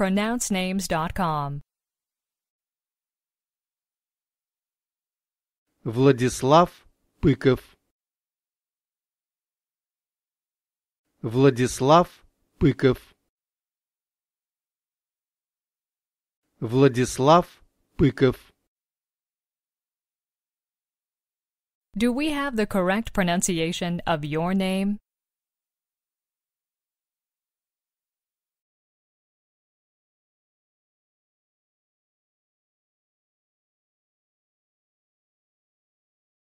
pronouncenames.com. Владислав Пыков Владислав Пыков Владислав Пыков Do we have the correct pronunciation of your name?